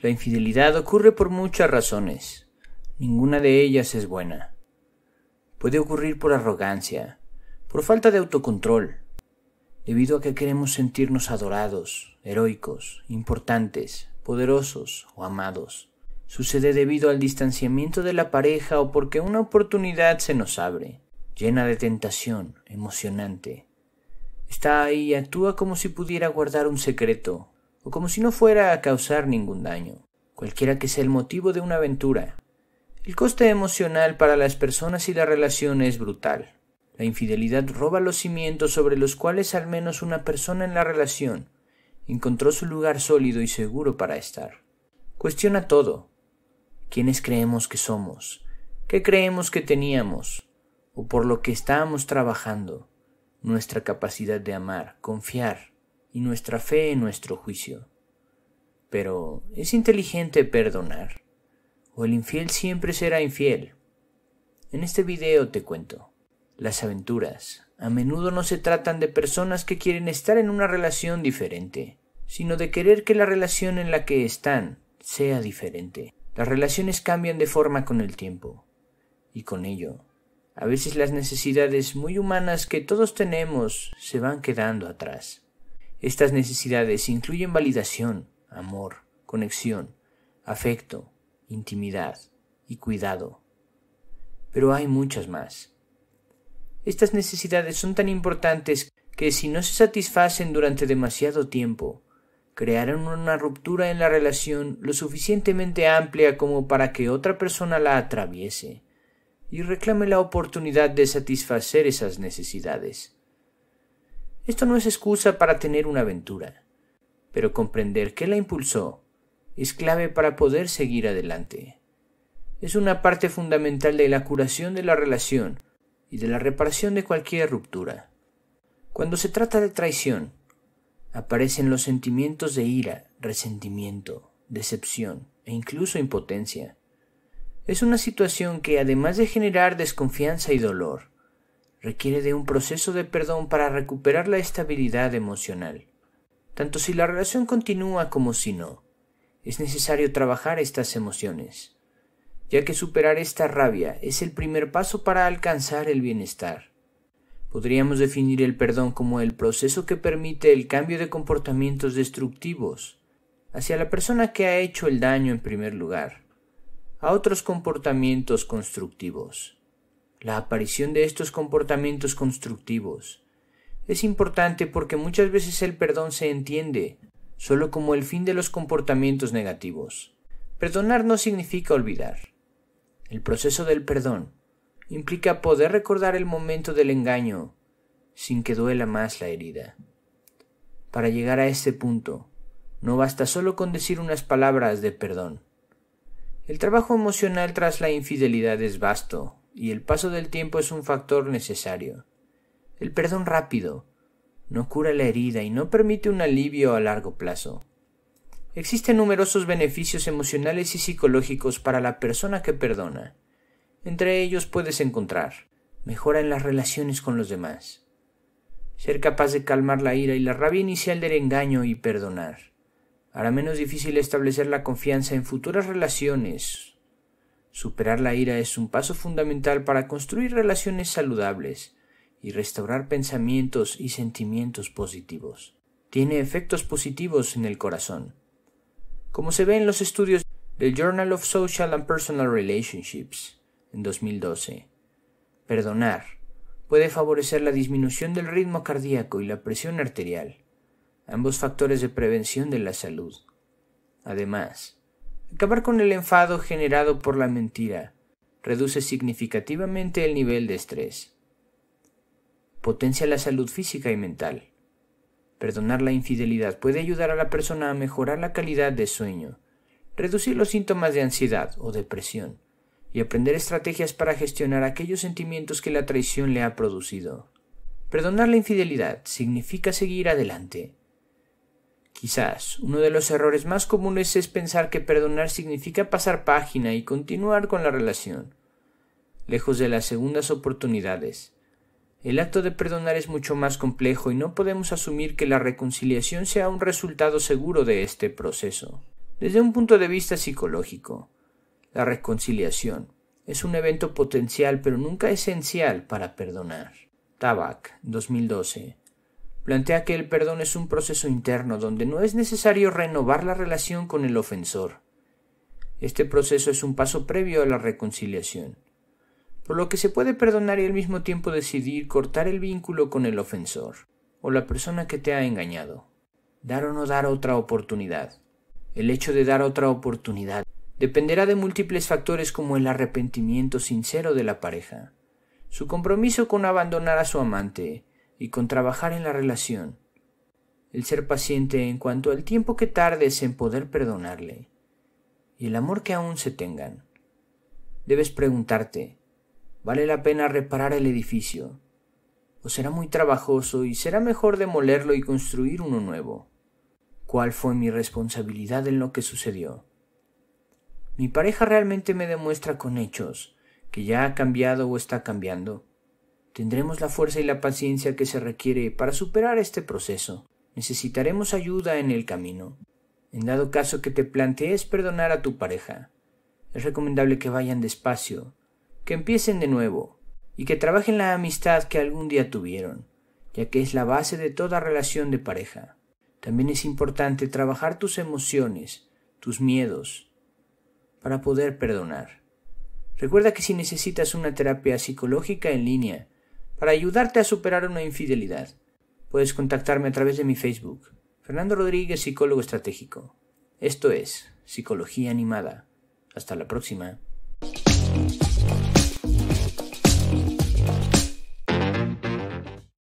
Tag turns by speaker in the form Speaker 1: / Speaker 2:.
Speaker 1: La infidelidad ocurre por muchas razones. Ninguna de ellas es buena. Puede ocurrir por arrogancia, por falta de autocontrol, debido a que queremos sentirnos adorados, heroicos, importantes, poderosos o amados. Sucede debido al distanciamiento de la pareja o porque una oportunidad se nos abre, llena de tentación, emocionante. Está ahí y actúa como si pudiera guardar un secreto, como si no fuera a causar ningún daño, cualquiera que sea el motivo de una aventura. El coste emocional para las personas y la relación es brutal. La infidelidad roba los cimientos sobre los cuales al menos una persona en la relación encontró su lugar sólido y seguro para estar. Cuestiona todo. ¿Quiénes creemos que somos? ¿Qué creemos que teníamos? ¿O por lo que estábamos trabajando? Nuestra capacidad de amar, confiar, nuestra fe en nuestro juicio. Pero es inteligente perdonar, o el infiel siempre será infiel. En este video te cuento. Las aventuras a menudo no se tratan de personas que quieren estar en una relación diferente, sino de querer que la relación en la que están sea diferente. Las relaciones cambian de forma con el tiempo, y con ello, a veces las necesidades muy humanas que todos tenemos se van quedando atrás. Estas necesidades incluyen validación, amor, conexión, afecto, intimidad y cuidado. Pero hay muchas más. Estas necesidades son tan importantes que si no se satisfacen durante demasiado tiempo, crearán una ruptura en la relación lo suficientemente amplia como para que otra persona la atraviese y reclame la oportunidad de satisfacer esas necesidades. Esto no es excusa para tener una aventura, pero comprender qué la impulsó es clave para poder seguir adelante. Es una parte fundamental de la curación de la relación y de la reparación de cualquier ruptura. Cuando se trata de traición, aparecen los sentimientos de ira, resentimiento, decepción e incluso impotencia. Es una situación que, además de generar desconfianza y dolor, requiere de un proceso de perdón para recuperar la estabilidad emocional, tanto si la relación continúa como si no. Es necesario trabajar estas emociones, ya que superar esta rabia es el primer paso para alcanzar el bienestar. Podríamos definir el perdón como el proceso que permite el cambio de comportamientos destructivos hacia la persona que ha hecho el daño en primer lugar, a otros comportamientos constructivos la aparición de estos comportamientos constructivos. Es importante porque muchas veces el perdón se entiende solo como el fin de los comportamientos negativos. Perdonar no significa olvidar. El proceso del perdón implica poder recordar el momento del engaño sin que duela más la herida. Para llegar a este punto, no basta solo con decir unas palabras de perdón. El trabajo emocional tras la infidelidad es vasto y el paso del tiempo es un factor necesario. El perdón rápido no cura la herida y no permite un alivio a largo plazo. Existen numerosos beneficios emocionales y psicológicos para la persona que perdona. Entre ellos puedes encontrar mejora en las relaciones con los demás, ser capaz de calmar la ira y la rabia inicial del engaño y perdonar. Hará menos difícil establecer la confianza en futuras relaciones Superar la ira es un paso fundamental para construir relaciones saludables y restaurar pensamientos y sentimientos positivos. Tiene efectos positivos en el corazón. Como se ve en los estudios del Journal of Social and Personal Relationships en 2012, perdonar puede favorecer la disminución del ritmo cardíaco y la presión arterial, ambos factores de prevención de la salud. Además, Acabar con el enfado generado por la mentira reduce significativamente el nivel de estrés. Potencia la salud física y mental. Perdonar la infidelidad puede ayudar a la persona a mejorar la calidad de sueño, reducir los síntomas de ansiedad o depresión, y aprender estrategias para gestionar aquellos sentimientos que la traición le ha producido. Perdonar la infidelidad significa seguir adelante, Quizás uno de los errores más comunes es pensar que perdonar significa pasar página y continuar con la relación, lejos de las segundas oportunidades. El acto de perdonar es mucho más complejo y no podemos asumir que la reconciliación sea un resultado seguro de este proceso. Desde un punto de vista psicológico, la reconciliación es un evento potencial pero nunca esencial para perdonar. Tabak, 2012 plantea que el perdón es un proceso interno donde no es necesario renovar la relación con el ofensor. Este proceso es un paso previo a la reconciliación, por lo que se puede perdonar y al mismo tiempo decidir cortar el vínculo con el ofensor o la persona que te ha engañado. Dar o no dar otra oportunidad. El hecho de dar otra oportunidad dependerá de múltiples factores como el arrepentimiento sincero de la pareja, su compromiso con abandonar a su amante, y con trabajar en la relación. El ser paciente en cuanto al tiempo que tardes en poder perdonarle y el amor que aún se tengan. Debes preguntarte, ¿vale la pena reparar el edificio? ¿O será muy trabajoso y será mejor demolerlo y construir uno nuevo? ¿Cuál fue mi responsabilidad en lo que sucedió? Mi pareja realmente me demuestra con hechos que ya ha cambiado o está cambiando. Tendremos la fuerza y la paciencia que se requiere para superar este proceso. Necesitaremos ayuda en el camino. En dado caso que te plantees perdonar a tu pareja, es recomendable que vayan despacio, que empiecen de nuevo y que trabajen la amistad que algún día tuvieron, ya que es la base de toda relación de pareja. También es importante trabajar tus emociones, tus miedos, para poder perdonar. Recuerda que si necesitas una terapia psicológica en línea, para ayudarte a superar una infidelidad. Puedes contactarme a través de mi Facebook, Fernando Rodríguez, psicólogo estratégico. Esto es Psicología Animada. Hasta la próxima.